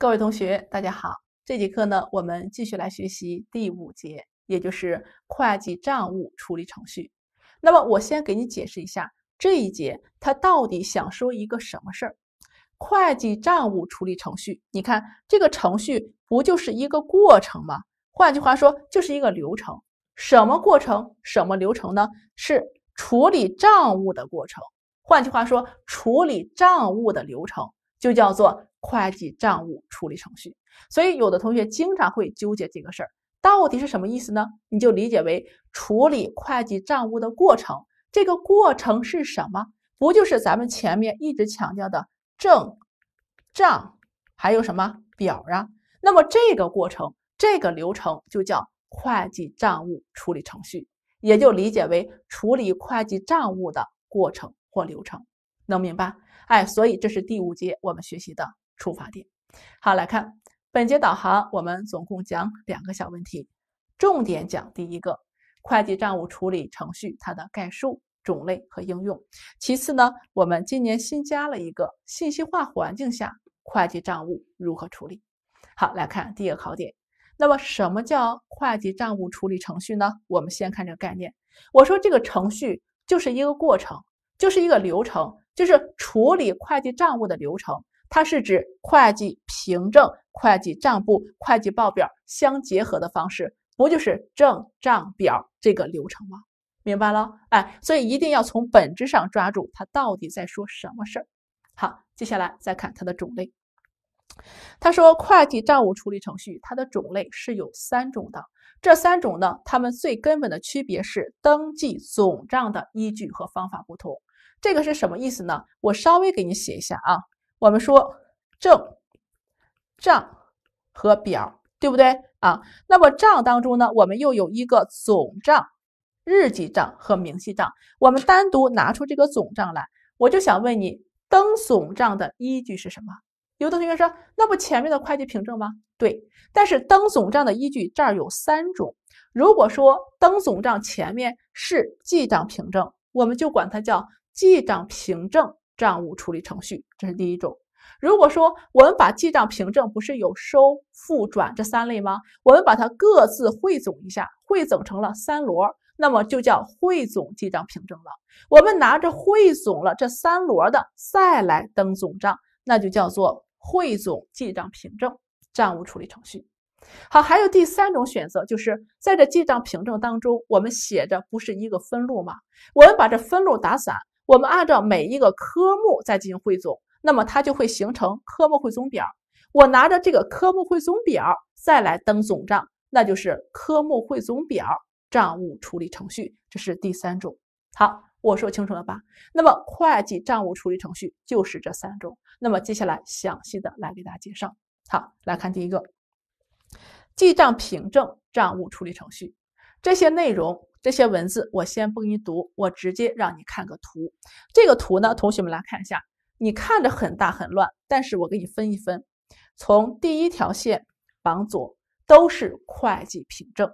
各位同学，大家好。这节课呢，我们继续来学习第五节，也就是会计账务处理程序。那么，我先给你解释一下这一节它到底想说一个什么事儿。会计账务处理程序，你看这个程序不就是一个过程吗？换句话说，就是一个流程。什么过程？什么流程呢？是处理账务的过程。换句话说，处理账务的流程。就叫做会计账务处理程序，所以有的同学经常会纠结这个事儿，到底是什么意思呢？你就理解为处理会计账务的过程。这个过程是什么？不就是咱们前面一直强调的证、账，还有什么表啊？那么这个过程、这个流程就叫会计账务处理程序，也就理解为处理会计账务的过程或流程。能明白？哎，所以这是第五节我们学习的出发点。好，来看本节导航，我们总共讲两个小问题，重点讲第一个会计账务处理程序它的概述、种类和应用。其次呢，我们今年新加了一个信息化环境下会计账务如何处理。好，来看第一个考点。那么，什么叫会计账务处理程序呢？我们先看这个概念。我说这个程序就是一个过程，就是一个流程。就是处理会计账务的流程，它是指会计凭证、会计账簿、会计报表相结合的方式，不就是证账表这个流程吗？明白了，哎，所以一定要从本质上抓住它到底在说什么事儿。好，接下来再看它的种类。他说，会计账务处理程序它的种类是有三种的，这三种呢，它们最根本的区别是登记总账的依据和方法不同。这个是什么意思呢？我稍微给你写一下啊。我们说证账和表，对不对啊？那么账当中呢，我们又有一个总账、日记账和明细账。我们单独拿出这个总账来，我就想问你，登总账的依据是什么？有的同学说，那不前面的会计凭证吗？对。但是登总账的依据这儿有三种。如果说登总账前面是记账凭证，我们就管它叫。记账凭证账务处理程序，这是第一种。如果说我们把记账凭证不是有收、付、转这三类吗？我们把它各自汇总一下，汇总成了三摞，那么就叫汇总记账凭证了。我们拿着汇总了这三摞的，再来登总账，那就叫做汇总记账凭证账务处理程序。好，还有第三种选择，就是在这记账凭证当中，我们写着不是一个分录吗？我们把这分录打散。我们按照每一个科目再进行汇总，那么它就会形成科目汇总表。我拿着这个科目汇总表再来登总账，那就是科目汇总表账务处理程序，这是第三种。好，我说清楚了吧？那么会计账务处理程序就是这三种。那么接下来详细的来给大家介绍。好，来看第一个，记账凭证账务处理程序。这些内容、这些文字我先不给你读，我直接让你看个图。这个图呢，同学们来看一下，你看着很大很乱，但是我给你分一分。从第一条线往左都是会计凭证，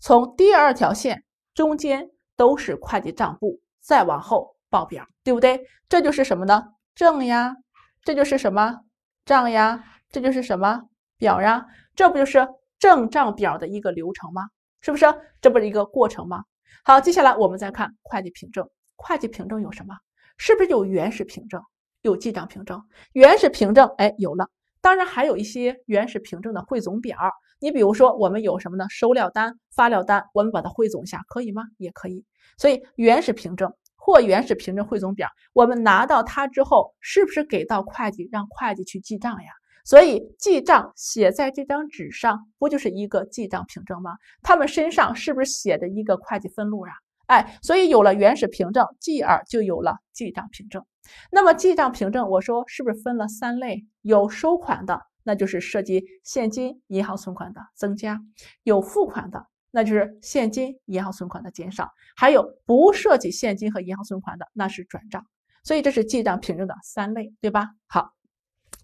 从第二条线中间都是会计账簿，再往后报表，对不对？这就是什么呢？证呀，这就是什么账呀，这就是什么表呀，这不就是证账表的一个流程吗？是不是这不是一个过程吗？好，接下来我们再看会计凭证。会计凭证有什么？是不是有原始凭证，有记账凭证？原始凭证，哎，有了。当然还有一些原始凭证的汇总表。你比如说，我们有什么呢？收料单、发料单，我们把它汇总一下，可以吗？也可以。所以原始凭证或原始凭证汇总表，我们拿到它之后，是不是给到会计，让会计去记账呀？所以记账写在这张纸上，不就是一个记账凭证吗？他们身上是不是写着一个会计分录啊？哎，所以有了原始凭证，继而就有了记账凭证。那么记账凭证，我说是不是分了三类？有收款的，那就是涉及现金、银行存款的增加；有付款的，那就是现金、银行存款的减少；还有不涉及现金和银行存款的，那是转账。所以这是记账凭证的三类，对吧？好。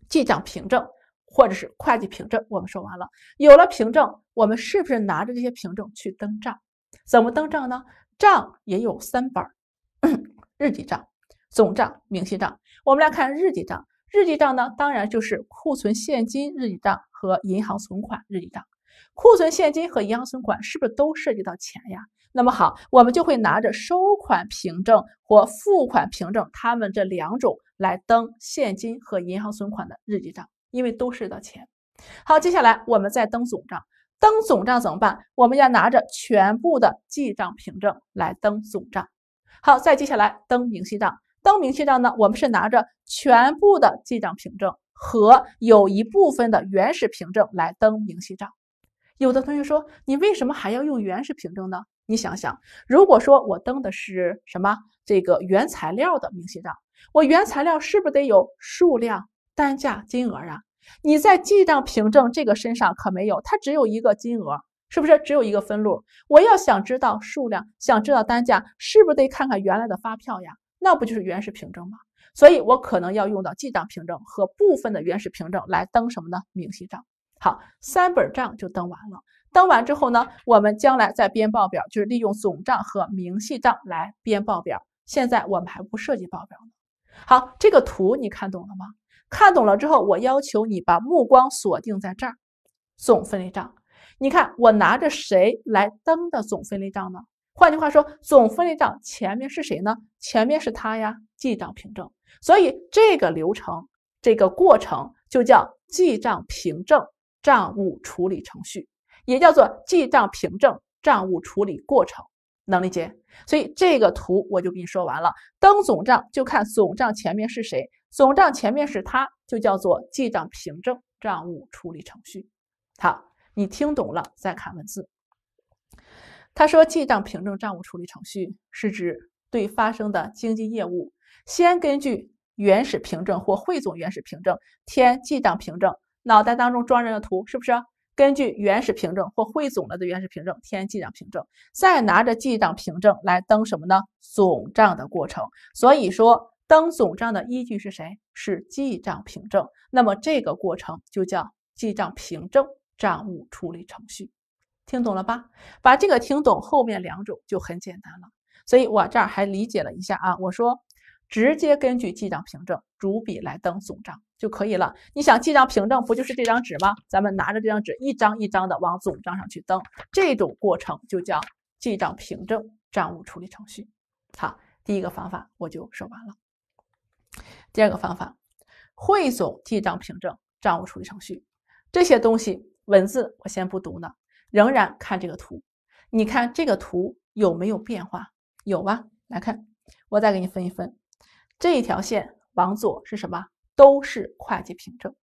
记账凭证或者是会计凭证，我们说完了。有了凭证，我们是不是拿着这些凭证去登账？怎么登账呢？账也有三本儿：日记账、总账、明细账。我们来看日记账。日记账呢，当然就是库存现金日记账和银行存款日记账。库存现金和银行存款是不是都涉及到钱呀？那么好，我们就会拿着收款凭证或付款凭证，他们这两种。来登现金和银行存款的日记账，因为都是的钱。好，接下来我们再登总账，登总账怎么办？我们要拿着全部的记账凭证来登总账。好，再接下来登明细账，登明细账呢？我们是拿着全部的记账凭证和有一部分的原始凭证来登明细账。有的同学说，你为什么还要用原始凭证呢？你想想，如果说我登的是什么这个原材料的明细账？我原材料是不是得有数量、单价、金额啊？你在记账凭证这个身上可没有，它只有一个金额，是不是只有一个分录？我要想知道数量，想知道单价，是不是得看看原来的发票呀？那不就是原始凭证吗？所以我可能要用到记账凭证和部分的原始凭证来登什么呢？明细账。好，三本账就登完了。登完之后呢，我们将来再编报表，就是利用总账和明细账来编报表。现在我们还不涉及报表呢。好，这个图你看懂了吗？看懂了之后，我要求你把目光锁定在这儿，总分类账。你看，我拿着谁来登的总分类账呢？换句话说，总分类账前面是谁呢？前面是他呀，记账凭证。所以这个流程，这个过程就叫记账凭证账务处理程序，也叫做记账凭证账务处理过程。能理解，所以这个图我就给你说完了。登总账就看总账前面是谁，总账前面是他，就叫做记账凭证账务处理程序。好，你听懂了再看文字。他说，记账凭证账务处理程序是指对发生的经济业务，先根据原始凭证或汇总原始凭证填记账凭证，脑袋当中装着的图是不是？根据原始凭证或汇总了的原始凭证填记账凭证，再拿着记账凭证来登什么呢？总账的过程。所以说，登总账的依据是谁？是记账凭证。那么这个过程就叫记账凭证账务处理程序，听懂了吧？把这个听懂，后面两种就很简单了。所以我这儿还理解了一下啊，我说直接根据记账凭证逐笔来登总账。就可以了。你想记账凭证不就是这张纸吗？咱们拿着这张纸一张一张的往总账上去登，这种过程就叫记账凭证账务处理程序。好，第一个方法我就说完了。第二个方法，汇总记账凭证账务处理程序，这些东西文字我先不读呢，仍然看这个图。你看这个图有没有变化？有吧？来看，我再给你分一分，这一条线往左是什么？都是会计凭证，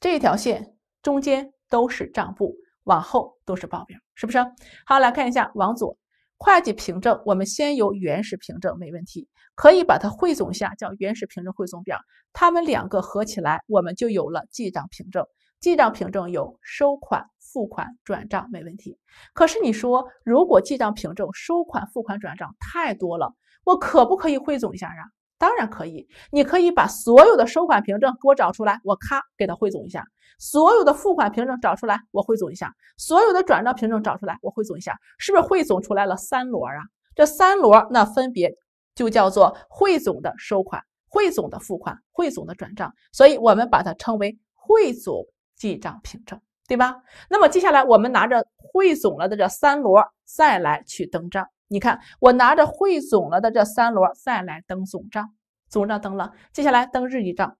这条线中间都是账簿，往后都是报表，是不是？好，来看一下，往左，会计凭证，我们先由原始凭证没问题，可以把它汇总下，叫原始凭证汇总表，它们两个合起来，我们就有了记账凭证。记账凭证有收款、付款、转账，没问题。可是你说，如果记账凭证收款、付款、转账太多了，我可不可以汇总一下啊？当然可以，你可以把所有的收款凭证给我找出来，我咔给他汇总一下；所有的付款凭证找出来，我汇总一下；所有的转账凭证找出来，我汇总一下。是不是汇总出来了三摞啊？这三摞那分别就叫做汇总的收款、汇总的付款、汇总的转账，所以我们把它称为汇总记账凭证，对吧？那么接下来我们拿着汇总了的这三摞再来去登账。你看，我拿着汇总了的这三摞，再来登总账，总账登了，接下来登日记账，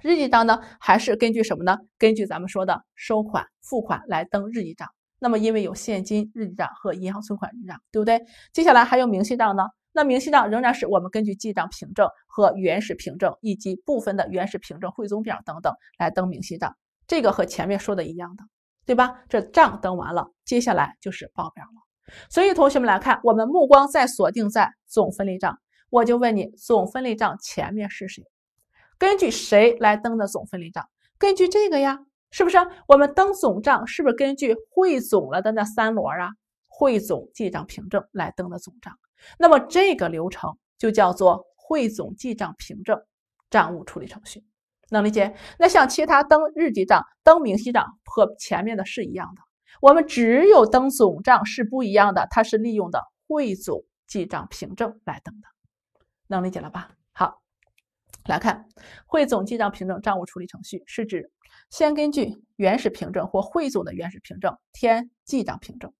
日记账呢还是根据什么呢？根据咱们说的收款、付款来登日记账。那么因为有现金日记账和银行存款日记账，对不对？接下来还有明细账呢？那明细账仍然是我们根据记账凭证和原始凭证以及部分的原始凭证汇总表等等来登明细账，这个和前面说的一样的，对吧？这账登完了，接下来就是报表了。所以同学们来看，我们目光再锁定在总分类账，我就问你，总分类账前面是谁？根据谁来登的总分类账？根据这个呀，是不是？我们登总账是不是根据汇总了的那三摞啊，汇总记账凭证来登的总账？那么这个流程就叫做汇总记账凭证账务处理程序，能理解？那像其他登日记账、登明细账和前面的是一样的。我们只有登总账是不一样的，它是利用的汇总记账凭证来登的，能理解了吧？好，来看汇总记账凭证账务处理程序是指，先根据原始凭证或汇总的原始凭证填记账凭证，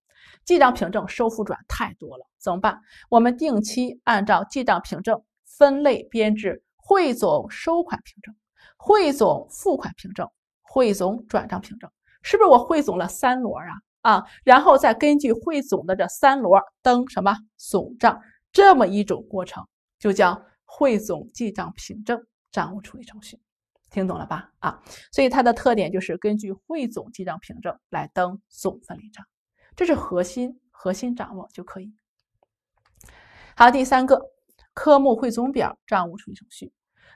记账凭证收付转太多了怎么办？我们定期按照记账凭证分类编制汇总收款凭证、汇总付款凭证、汇总转账凭证。是不是我汇总了三摞啊？啊，然后再根据汇总的这三摞登什么总账，这么一种过程就叫汇总记账凭证账务处理程序，听懂了吧？啊，所以它的特点就是根据汇总记账凭证来登总分类账，这是核心，核心掌握就可以。好，第三个科目汇总表账务处理程序。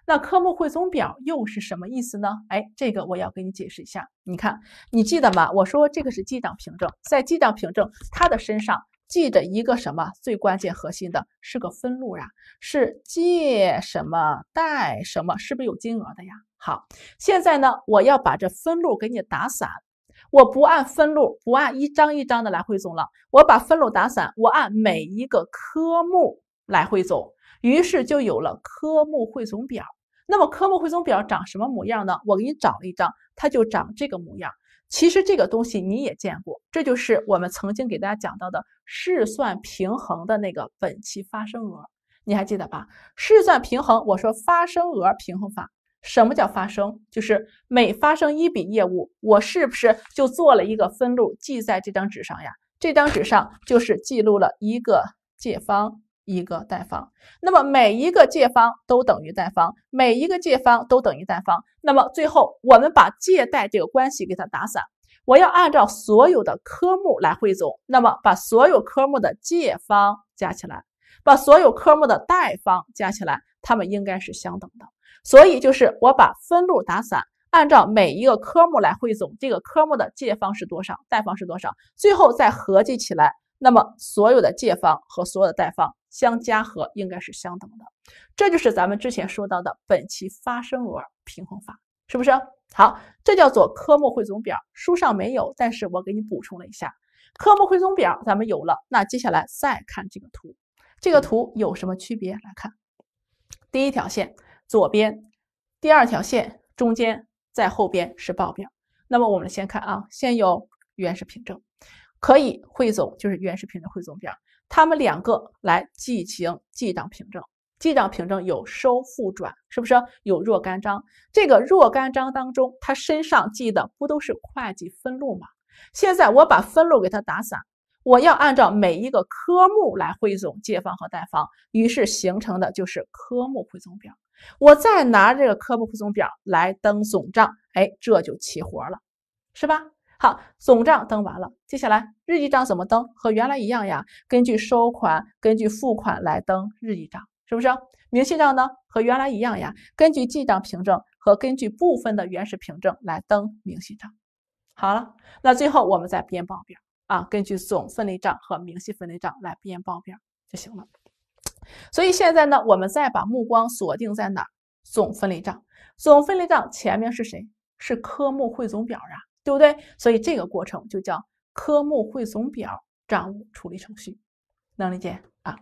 那科目汇总表又是什么意思呢？哎，这个我要给你解释一下。你看，你记得吗？我说这个是记账凭证，在记账凭证它的身上记着一个什么？最关键核心的是个分录呀，是借什么贷什么，是不是有金额的呀？好，现在呢，我要把这分录给你打散，我不按分录，不按一张一张的来汇总了，我把分录打散，我按每一个科目来汇总，于是就有了科目汇总表。那么科目汇总表长什么模样呢？我给你找了一张，它就长这个模样。其实这个东西你也见过，这就是我们曾经给大家讲到的试算平衡的那个本期发生额，你还记得吧？试算平衡，我说发生额平衡法，什么叫发生？就是每发生一笔业务，我是不是就做了一个分录，记在这张纸上呀？这张纸上就是记录了一个借方。一个贷方，那么每一个借方都等于贷方，每一个借方都等于贷方。那么最后我们把借贷这个关系给它打散，我要按照所有的科目来汇总。那么把所有科目的借方加起来，把所有科目的贷方加起来，它们应该是相等的。所以就是我把分录打散，按照每一个科目来汇总，这个科目的借方是多少，贷方是多少，最后再合计起来，那么所有的借方和所有的贷方。相加和应该是相等的，这就是咱们之前说到的本期发生额平衡法，是不是？好，这叫做科目汇总表，书上没有，但是我给你补充了一下，科目汇总表咱们有了。那接下来再看这个图，这个图有什么区别？来看，第一条线左边，第二条线中间，在后边是报表。那么我们先看啊，先有原始凭证，可以汇总，就是原始凭证汇总表。他们两个来进行记账凭证，记账凭证有收、付、转，是不是有若干张？这个若干张当中，他身上记的不都是会计分录吗？现在我把分录给他打散，我要按照每一个科目来汇总借方和贷方，于是形成的就是科目汇总表。我再拿这个科目汇总表来登总账，哎，这就齐活了，是吧？好，总账登完了，接下来日记账怎么登？和原来一样呀，根据收款，根据付款来登日记账，是不是？明细账呢？和原来一样呀，根据记账凭证和根据部分的原始凭证来登明细账。好了，那最后我们再编报表啊，根据总分类账和明细分类账来编报表就行了。所以现在呢，我们再把目光锁定在哪儿？总分类账，总分类账前面是谁？是科目汇总表啊。对不对？所以这个过程就叫科目汇总表账务处理程序，能理解啊？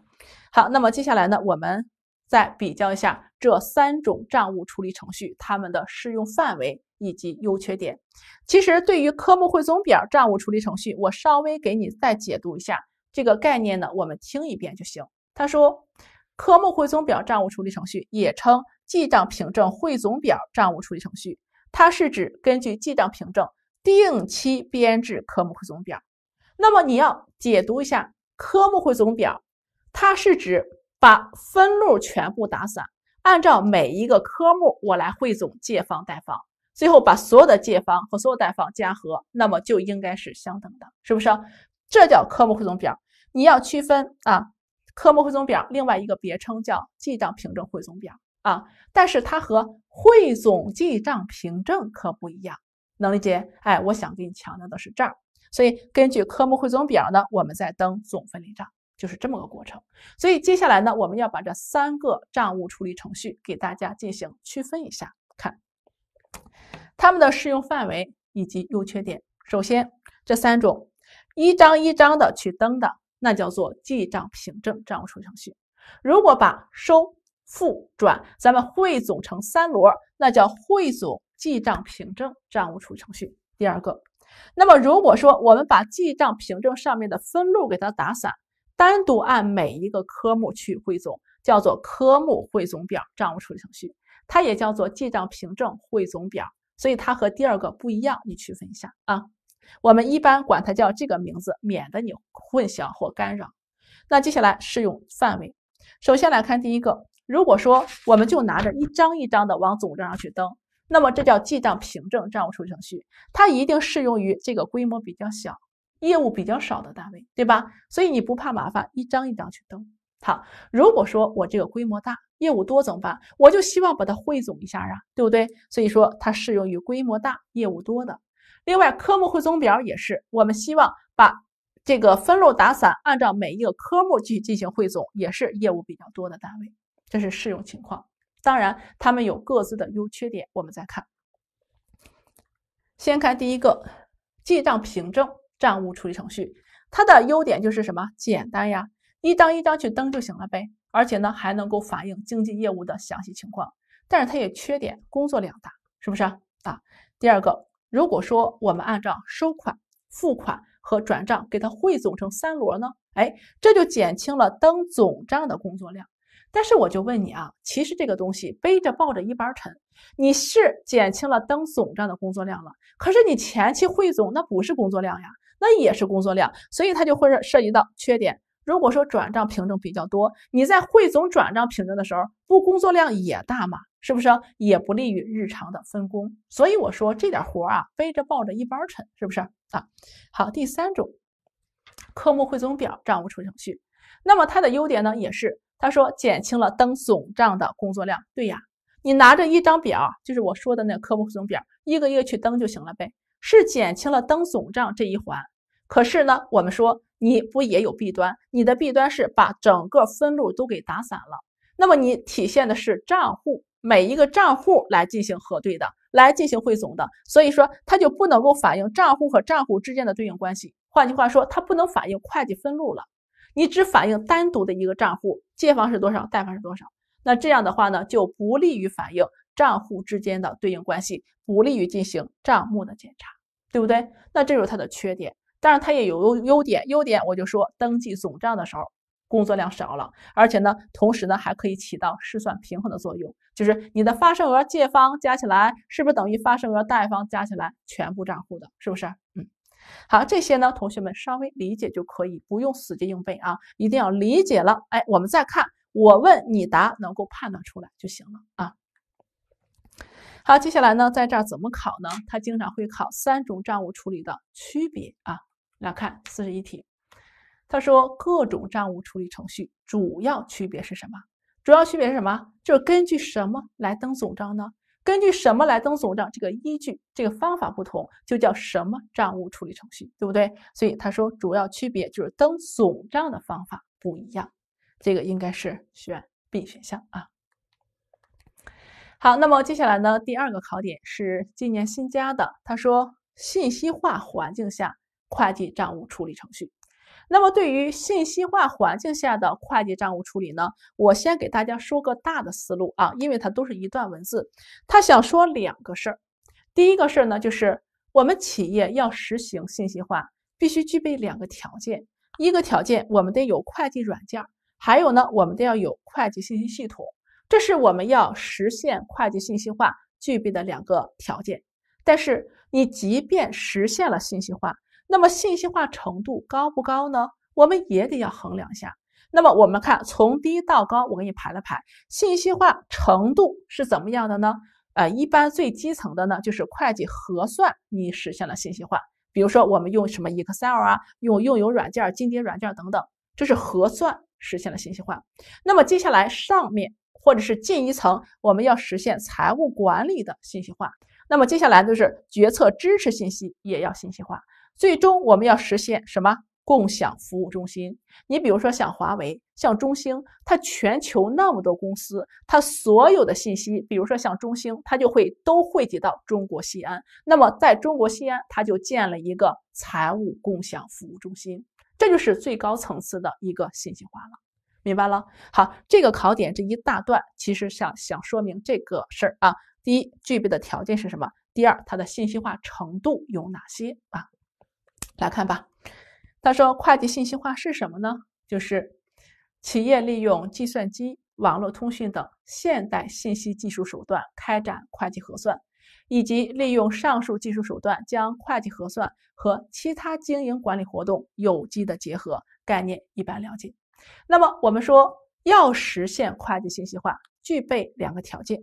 好，那么接下来呢，我们再比较一下这三种账务处理程序它们的适用范围以及优缺点。其实对于科目汇总表账务处理程序，我稍微给你再解读一下这个概念呢，我们听一遍就行。他说，科目汇总表账务处理程序也称记账凭证汇总表账务处理程序，它是指根据记账凭证。定期编制科目汇总表，那么你要解读一下科目汇总表，它是指把分录全部打散，按照每一个科目我来汇总借方、贷方，最后把所有的借方和所有贷方加和，那么就应该是相等的，是不是？这叫科目汇总表，你要区分啊。科目汇总表另外一个别称叫记账凭证汇总表啊，但是它和汇总记账凭证可不一样。能理解？哎，我想给你强调的是这儿，所以根据科目汇总表呢，我们再登总分类账，就是这么个过程。所以接下来呢，我们要把这三个账务处理程序给大家进行区分一下，看它们的适用范围以及优缺点。首先，这三种一张一张的去登的，那叫做记账凭证账务处理程序；如果把收、付、转咱们汇总成三摞，那叫汇总。记账凭证、账务处理程序。第二个，那么如果说我们把记账凭证上面的分录给它打散，单独按每一个科目去汇总，叫做科目汇总表、账务处理程序，它也叫做记账凭证汇总表。所以它和第二个不一样，你区分一下啊。我们一般管它叫这个名字，免得你混淆或干扰。那接下来适用范围，首先来看第一个，如果说我们就拿着一张一张的往总账上去登。那么这叫记账凭证账务处理程序，它一定适用于这个规模比较小、业务比较少的单位，对吧？所以你不怕麻烦，一张一张去登。好，如果说我这个规模大、业务多怎么办？我就希望把它汇总一下啊，对不对？所以说它适用于规模大、业务多的。另外科目汇总表也是，我们希望把这个分录打散，按照每一个科目去进行汇总，也是业务比较多的单位，这是适用情况。当然，它们有各自的优缺点。我们再看，先看第一个记账凭证账务处理程序，它的优点就是什么？简单呀，一张一张去登就行了呗。而且呢，还能够反映经济业务的详细情况。但是它也缺点，工作量大，是不是啊？第二个，如果说我们按照收款、付款和转账给它汇总成三罗呢？哎，这就减轻了登总账的工作量。但是我就问你啊，其实这个东西背着抱着一般沉，你是减轻了登总账的工作量了，可是你前期汇总那不是工作量呀，那也是工作量，所以它就会涉及到缺点。如果说转账凭证比较多，你在汇总转账凭证的时候，不工作量也大嘛，是不是？也不利于日常的分工。所以我说这点活啊，背着抱着一般沉，是不是啊？好，第三种，科目汇总表账务处理程序，那么它的优点呢，也是。他说减轻了登总账的工作量，对呀，你拿着一张表，就是我说的那科目汇总表，一个一个去登就行了呗，是减轻了登总账这一环。可是呢，我们说你不也有弊端？你的弊端是把整个分录都给打散了，那么你体现的是账户每一个账户来进行核对的，来进行汇总的，所以说它就不能够反映账户和账户之间的对应关系。换句话说，它不能反映会计分录了。你只反映单独的一个账户，借方是多少，贷方是多少，那这样的话呢，就不利于反映账户之间的对应关系，不利于进行账目的检查，对不对？那这就是它的缺点。当然，它也有优优点，优点我就说，登记总账的时候工作量少了，而且呢，同时呢还可以起到试算平衡的作用，就是你的发生额借方加起来，是不是等于发生额贷方加起来，全部账户的，是不是？好，这些呢，同学们稍微理解就可以，不用死记硬背啊，一定要理解了，哎，我们再看，我问你答，能够判断出来就行了啊。好，接下来呢，在这儿怎么考呢？他经常会考三种账务处理的区别啊。来看四十一题，他说各种账务处理程序主要区别是什么？主要区别是什么？就是根据什么来登总账呢？根据什么来登总账？这个依据、这个方法不同，就叫什么账务处理程序，对不对？所以他说主要区别就是登总账的方法不一样，这个应该是选 B 选项啊。好，那么接下来呢，第二个考点是今年新加的，他说信息化环境下会计账务处理程序。那么，对于信息化环境下的会计账务处理呢？我先给大家说个大的思路啊，因为它都是一段文字，他想说两个事儿。第一个事儿呢，就是我们企业要实行信息化，必须具备两个条件。一个条件，我们得有会计软件；还有呢，我们得要有会计信息系统。这是我们要实现会计信息化具备的两个条件。但是，你即便实现了信息化，那么信息化程度高不高呢？我们也得要衡量一下。那么我们看从低到高，我给你排了排，信息化程度是怎么样的呢？呃，一般最基层的呢就是会计核算，你实现了信息化，比如说我们用什么 Excel 啊，用用友软件、金蝶软件等等，这是核算实现了信息化。那么接下来上面或者是进一层，我们要实现财务管理的信息化。那么接下来就是决策支持信息也要信息化。最终我们要实现什么共享服务中心？你比如说像华为、像中兴，它全球那么多公司，它所有的信息，比如说像中兴，它就会都汇集到中国西安。那么在中国西安，它就建了一个财务共享服务中心，这就是最高层次的一个信息化了。明白了？好，这个考点这一大段其实想想说明这个事儿啊。第一，具备的条件是什么？第二，它的信息化程度有哪些啊？来看吧，他说，会计信息化是什么呢？就是企业利用计算机、网络通讯等现代信息技术手段开展会计核算，以及利用上述技术手段将会计核算和其他经营管理活动有机的结合。概念一般了解。那么我们说要实现会计信息化，具备两个条件。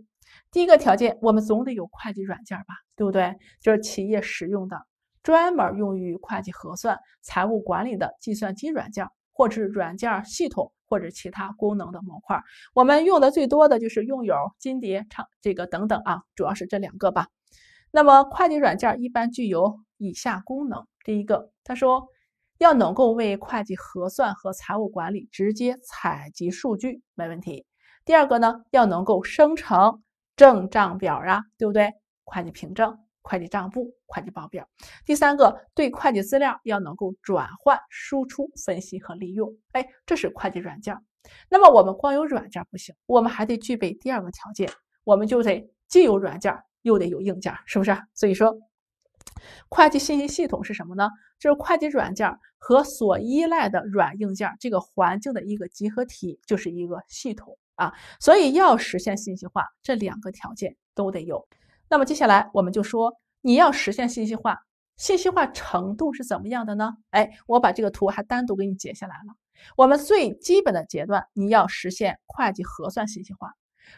第一个条件，我们总得有会计软件吧，对不对？就是企业使用的。专门用于会计核算、财务管理的计算机软件，或者是软件系统，或者其他功能的模块。我们用的最多的就是用友、金蝶、厂，这个等等啊，主要是这两个吧。那么，会计软件一般具有以下功能：第一个，它说要能够为会计核算和财务管理直接采集数据，没问题；第二个呢，要能够生成正账表啊，对不对？会计凭证。会计账簿、会计报表，第三个对会计资料要能够转换、输出、分析和利用，哎，这是会计软件。那么我们光有软件不行，我们还得具备第二个条件，我们就得既有软件又得有硬件，是不是？所以说，会计信息系统是什么呢？就是会计软件和所依赖的软硬件这个环境的一个集合体，就是一个系统啊。所以要实现信息化，这两个条件都得有。那么接下来我们就说，你要实现信息化，信息化程度是怎么样的呢？哎，我把这个图还单独给你截下来了。我们最基本的阶段，你要实现会计核算信息化。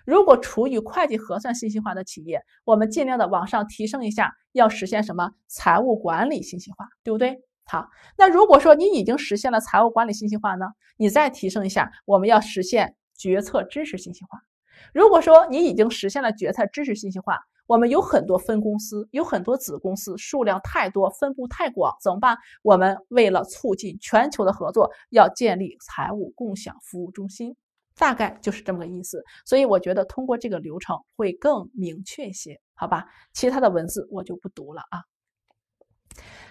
如果处于会计核算信息化的企业，我们尽量的往上提升一下，要实现什么？财务管理信息化，对不对？好，那如果说你已经实现了财务管理信息化呢，你再提升一下，我们要实现决策知识信息化。如果说你已经实现了决策知识信息化，我们有很多分公司，有很多子公司，数量太多，分布太广，怎么办？我们为了促进全球的合作，要建立财务共享服务中心，大概就是这么个意思。所以我觉得通过这个流程会更明确一些，好吧？其他的文字我就不读了啊。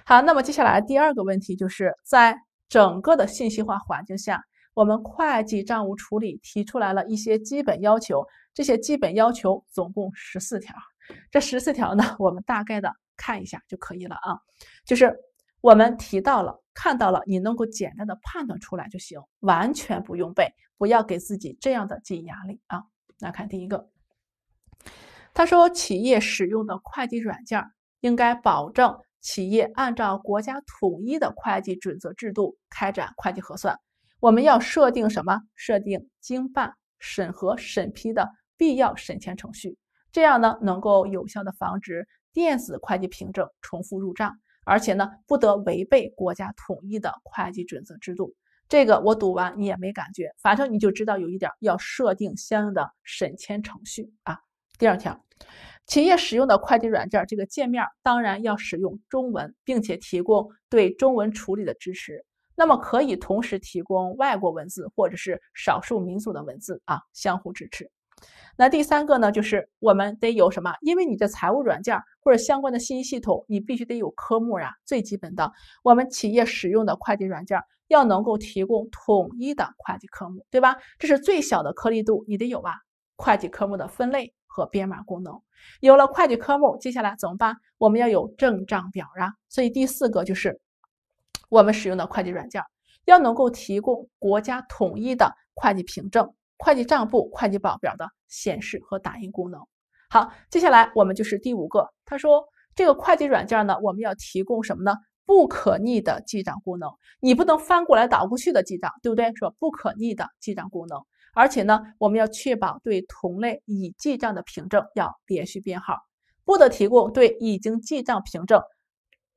好，那么接下来第二个问题就是在整个的信息化环境下，我们会计账务处理提出来了一些基本要求，这些基本要求总共十四条。这十四条呢，我们大概的看一下就可以了啊，就是我们提到了看到了，你能够简单的判断出来就行，完全不用背，不要给自己这样的紧压力啊。来看第一个，他说，企业使用的会计软件应该保证企业按照国家统一的会计准则制度开展会计核算，我们要设定什么？设定经办、审核、审批的必要审前程序。这样呢，能够有效的防止电子会计凭证重复入账，而且呢，不得违背国家统一的会计准则制度。这个我读完你也没感觉，反正你就知道有一点要设定相应的审签程序啊。第二条，企业使用的会计软件，这个界面当然要使用中文，并且提供对中文处理的支持。那么可以同时提供外国文字或者是少数民族的文字啊，相互支持。那第三个呢，就是我们得有什么？因为你的财务软件或者相关的信息系统，你必须得有科目呀，最基本的。我们企业使用的会计软件要能够提供统一的会计科目，对吧？这是最小的颗粒度，你得有吧？会计科目的分类和编码功能有了会计科目，接下来怎么办？我们要有正账表啊。所以第四个就是我们使用的会计软件要能够提供国家统一的会计凭证。会计账簿、会计报表的显示和打印功能。好，接下来我们就是第五个。他说，这个会计软件呢，我们要提供什么呢？不可逆的记账功能，你不能翻过来倒过去的记账，对不对？说不可逆的记账功能，而且呢，我们要确保对同类已记账的凭证要连续编号，不得提供对已经记账凭证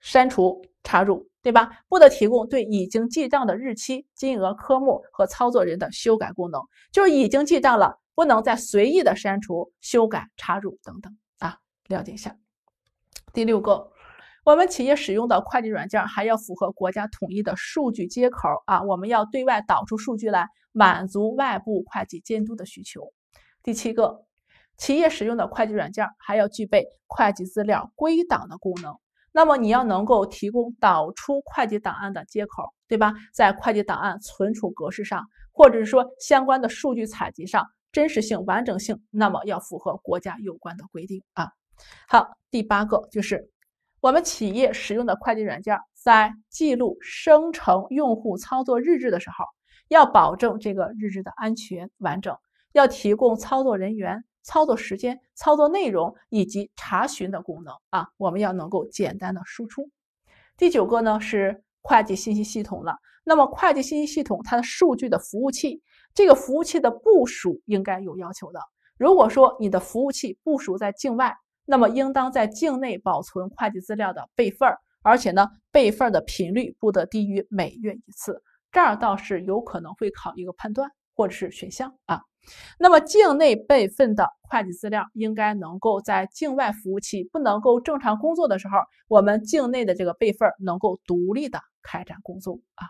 删除、插入。对吧？不得提供对已经记账的日期、金额、科目和操作人的修改功能，就是已经记账了，不能再随意的删除、修改、插入等等啊。了解一下。第六个，我们企业使用的会计软件还要符合国家统一的数据接口啊，我们要对外导出数据来满足外部会计监督的需求。第七个，企业使用的会计软件还要具备会计资料归档的功能。那么你要能够提供导出会计档案的接口，对吧？在会计档案存储格式上，或者是说相关的数据采集上，真实性、完整性，那么要符合国家有关的规定啊。好，第八个就是我们企业使用的会计软件，在记录生成用户操作日志的时候，要保证这个日志的安全、完整，要提供操作人员。操作时间、操作内容以及查询的功能啊，我们要能够简单的输出。第九个呢是会计信息系统了。那么会计信息系统它的数据的服务器，这个服务器的部署应该有要求的。如果说你的服务器部署在境外，那么应当在境内保存会计资料的备份儿，而且呢备份的频率不得低于每月一次。这儿倒是有可能会考一个判断。或者是选项啊，那么境内备份的会计资料应该能够在境外服务器不能够正常工作的时候，我们境内的这个备份能够独立的开展工作啊。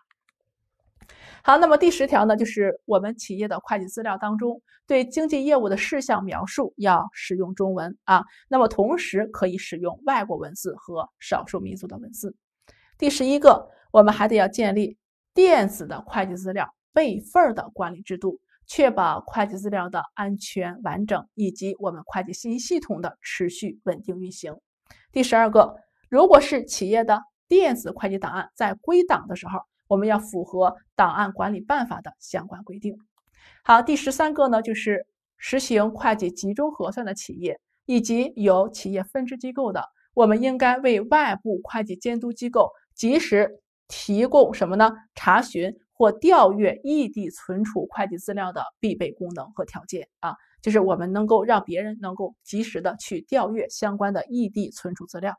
好，那么第十条呢，就是我们企业的会计资料当中，对经济业务的事项描述要使用中文啊，那么同时可以使用外国文字和少数民族的文字。第十一个，我们还得要建立电子的会计资料。备份的管理制度，确保会计资料的安全完整以及我们会计信息系统的持续稳定运行。第十二个，如果是企业的电子会计档案在归档的时候，我们要符合档案管理办法的相关规定。好，第十三个呢，就是实行会计集中核算的企业以及有企业分支机构的，我们应该为外部会计监督机构及时提供什么呢？查询。或调阅异地存储会计资料的必备功能和条件啊，就是我们能够让别人能够及时的去调阅相关的异地存储资料。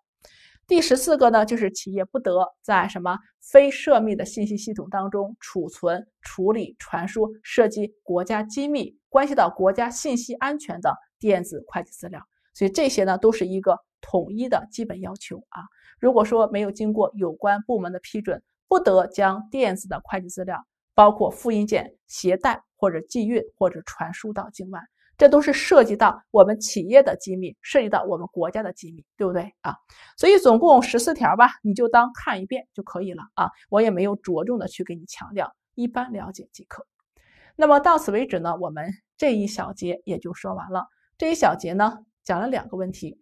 第十四个呢，就是企业不得在什么非涉密的信息系统当中储存、处理、传输涉及国家机密、关系到国家信息安全的电子会计资料。所以这些呢都是一个统一的基本要求啊。如果说没有经过有关部门的批准，不得将电子的会计资料，包括复印件携带或者寄运或者传输到境外，这都是涉及到我们企业的机密，涉及到我们国家的机密，对不对啊？所以总共十四条吧，你就当看一遍就可以了啊。我也没有着重的去给你强调，一般了解即可。那么到此为止呢，我们这一小节也就说完了。这一小节呢，讲了两个问题，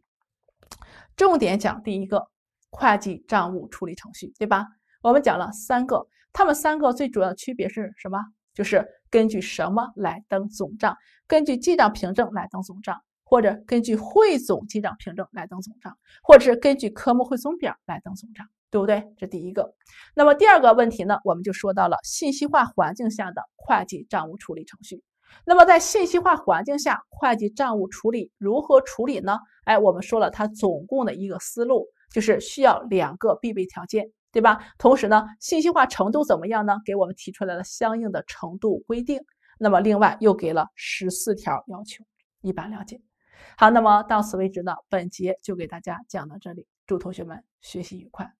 重点讲第一个会计账务处理程序，对吧？我们讲了三个，他们三个最主要的区别是什么？就是根据什么来登总账？根据记账凭证来登总账，或者根据汇总记账凭证来登总账，或者是根据科目汇总表来登总账，对不对？这第一个。那么第二个问题呢，我们就说到了信息化环境下的会计账务处理程序。那么在信息化环境下，会计账务处理如何处理呢？哎，我们说了，它总共的一个思路就是需要两个必备条件。对吧？同时呢，信息化程度怎么样呢？给我们提出来了相应的程度规定。那么，另外又给了十四条要求，一般了解。好，那么到此为止呢，本节就给大家讲到这里。祝同学们学习愉快。